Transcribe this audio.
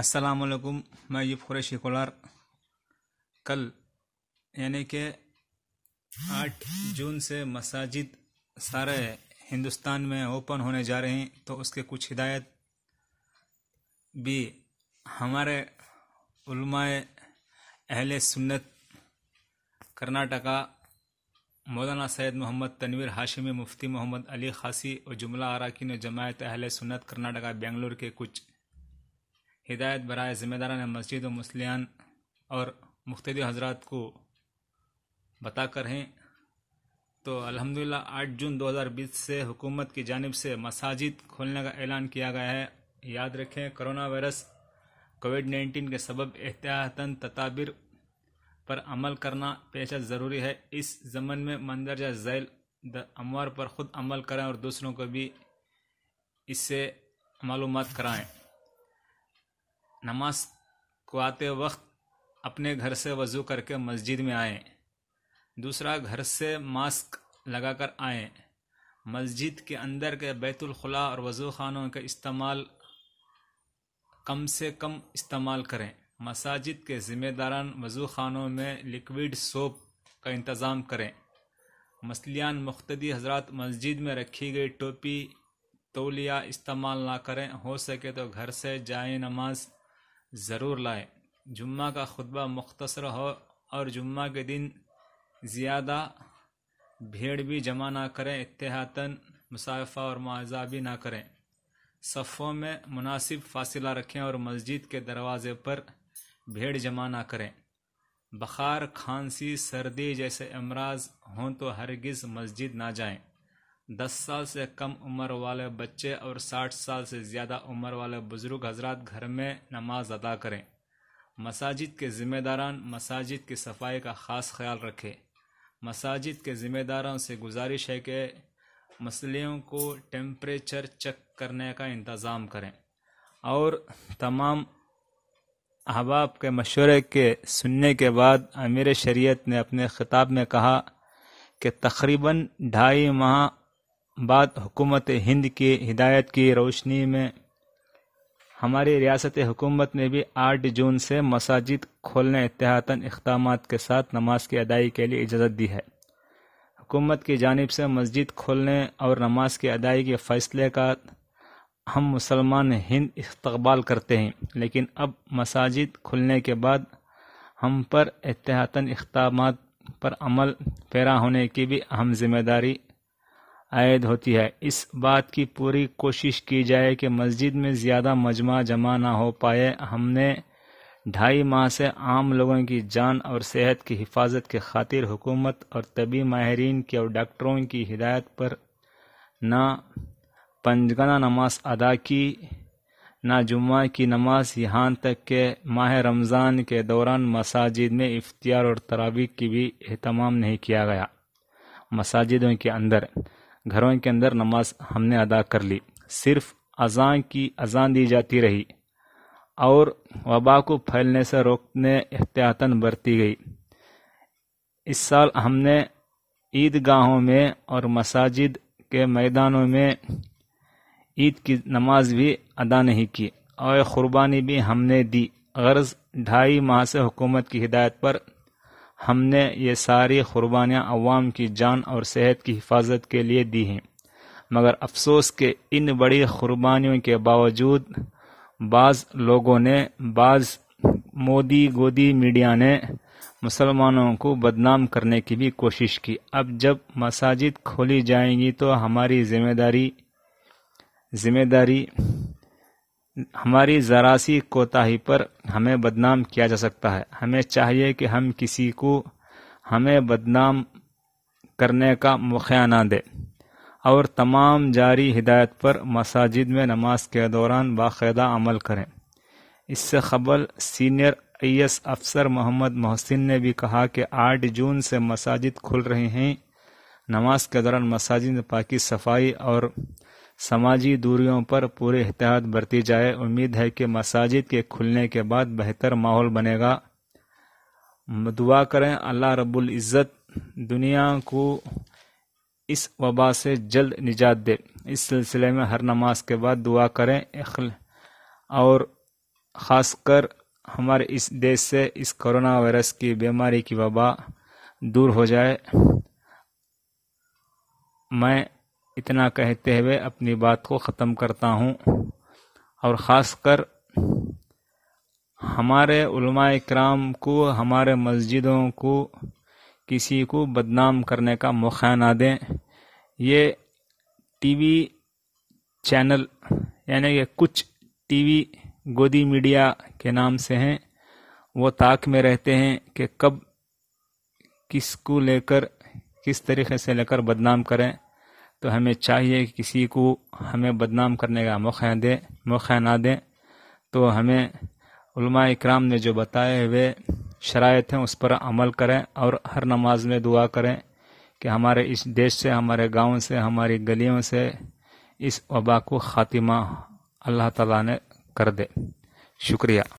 अस्सलाम वालेकुम मैं यूब कुरैशी कोलार कल यानी कि आठ जून से मसाजिद सारे हिंदुस्तान में ओपन होने जा रहे हैं तो उसके कुछ हिदायत भी हमारे उलमाए अहल सुन्नत कर्नाटका मौलाना सैद मोहम्मद तनवीर हाशिमी मुफ्ती मोहम्मद अली खासी और जुमला अरकान जमायत अहल सुन्नत कर्नाटका बेंगलुरु के कुछ हिदायत बरए ने मस्जिद व मुसलियान और मुख्तद हजरात को बता कर हैं तो अल्हम्दुलिल्लाह 8 जून 2020 से हुकूमत की जानब से मसाजिद खोलने का ऐलान किया गया है याद रखें करोना वायरस कोविड 19 के सबब एहतियातन तदाबिर पर अमल करना पेशा ज़रूरी है इस ज़मन में मंदरजा जैल अमवार पर ख़ुद अमल करें और दूसरों को भी इससे मालूम कराएँ नमाज को आते वक्त अपने घर से वज़ू करके मस्जिद में आएँ दूसरा घर से मास्क लगाकर आएँ मस्जिद के अंदर के बैतुलखला और वज़ू खानों का इस्तेमाल कम से कम इस्तेमाल करें मसाजिद के ज़िम्मेदारान वज़ू खानों में लिक्विड सोप का इंतज़ाम करें मसलियान मुख्तदी हजरत मस्जिद में रखी गई टोपी तोलिया इस्तेमाल ना करें हो सके तो घर से जाए नमाज ज़रूर लाए जुम्मा का खुतबा मुख्तसर हो और जुम्मा के दिन ज़्यादा भीड़ भी जमा ना करें इतिहातन मुसाफा और मुआवजा भी ना करें सफ़ों में मुनासिब फासिला रखें और मस्जिद के दरवाज़े पर भीड़ जमा ना करें बखार खांसी सर्दी जैसे अमराज हों तो हरगिज़ मस्जिद ना जाएं दस साल से कम उम्र वाले बच्चे और साठ साल से ज़्यादा उम्र वाले बुज़ुर्ग हजरात घर में नमाज अदा करें मसाजिद के ज़िम्मेदारान मसाजिद की सफाई का ख़ास ख्याल रखें मसाजिद के ज़िम्मेदारों से गुजारिश है कि मसलियों को टेम्परेचर चेक करने का इंतज़ाम करें और तमाम अहबाब के मशवरे के सुनने के बाद अमीर शरीयत ने अपने ख़िताब में कहा कि तकरीबन ढाई माह बात हुकूमत हिंद की हिदायत की रोशनी में हमारी रियासत हुकूमत ने भी 8 जून से मसाजिद खोलने एहतियातन इकदाम के साथ नमाज की अदाई के लिए इजाज़त दी है हुकूमत की जानब से मस्जिद खोलने और नमाज की अदाई के फ़ैसले का हम मुसलमान हिंद इस्तबाल करते हैं लेकिन अब मसाजिद खुलने के बाद हम पर एहतियातन इकदाम पर अमल पैरा होने की भी अहम जिम्मेदारी आयद होती है इस बात की पूरी कोशिश की जाए कि मस्जिद में ज़्यादा मजमा जमा ना हो पाए हमने ढाई माह से आम लोगों की जान और सेहत की हिफाजत के खातिर हुकूमत और तबी माहरीन की और डॉक्टरों की हिदायत पर ना पंजगना नमाज अदा की ना जुम्मा की नमाज यहाँ तक के माह रमज़ान के दौरान मसाजिद में इफ्तार और तरावी की भी अहतमाम नहीं किया गया मसाजिदों के अंदर घरों के अंदर नमाज हमने अदा कर ली सिर्फ अजान की अजान दी जाती रही और वबा को फैलने से रोकने एहतियातन बरती गई इस साल हमने ईदगाहों में और मसाजिद के मैदानों में ईद की नमाज भी अदा नहीं की और क़ुरबानी भी हमने दी गर्ज ढाई माह से हुकूमत की हिदायत पर हमने ये सारी कुर्बानियाँ अवाम की जान और सेहत की हिफाजत के लिए दी हैं मगर अफसोस के इन बड़ी कुर्बानियों के बावजूद बाज़ लोगों ने बाज़ मोदी गोदी मीडिया ने मुसलमानों को बदनाम करने की भी कोशिश की अब जब मसाजिद खोली जाएंगी तो हमारी जिम्मेदारी जिम्मेदारी हमारी ज़रा सी कोताही पर हमें बदनाम किया जा सकता है हमें चाहिए कि हम किसी को हमें बदनाम करने का मौका ना दे और तमाम जारी हिदायत पर मसाजिद में नमाज के दौरान बाकायदा अमल करें इससे खबल सीनियर आई एस अफसर मोहम्मद मोहसिन ने भी कहा कि 8 जून से मसाजिद खुल रहे हैं नमाज के दौरान मसाजिद पाकि सफाई और समाजी दूरियों पर पूरी एहतियात बरती जाए उम्मीद है कि मसाजिद के खुलने के बाद बेहतर माहौल बनेगा दुआ करें अल्लाह रब्बुल इज़्ज़त दुनिया को इस वबा से जल्द निजात दे इस सिलसिले में हर नमाज के बाद दुआ करें और ख़ासकर हमारे इस देश से इस कोरोना वायरस की बीमारी की वबा दूर हो जाए मैं इतना कहते हुए अपनी बात को ख़त्म करता हूँ और ख़ासकर हमारे कराम को हमारे मस्जिदों को किसी को बदनाम करने का मौका ना दें ये टीवी चैनल यानी कि कुछ टीवी गोदी मीडिया के नाम से हैं वो ताक में रहते हैं कि कब किसको लेकर किस तरीके से लेकर बदनाम करें तो हमें चाहिए कि किसी को हमें बदनाम करने का मौका दे मौका ना दें तो हमें कराम ने जो बताए हुए शराय हैं उस पर अमल करें और हर नमाज में दुआ करें कि हमारे इस देश से हमारे गांव से हमारी गलियों से इस वबा को ख़ातिमा अल्लाह ताला ने कर दे शुक्रिया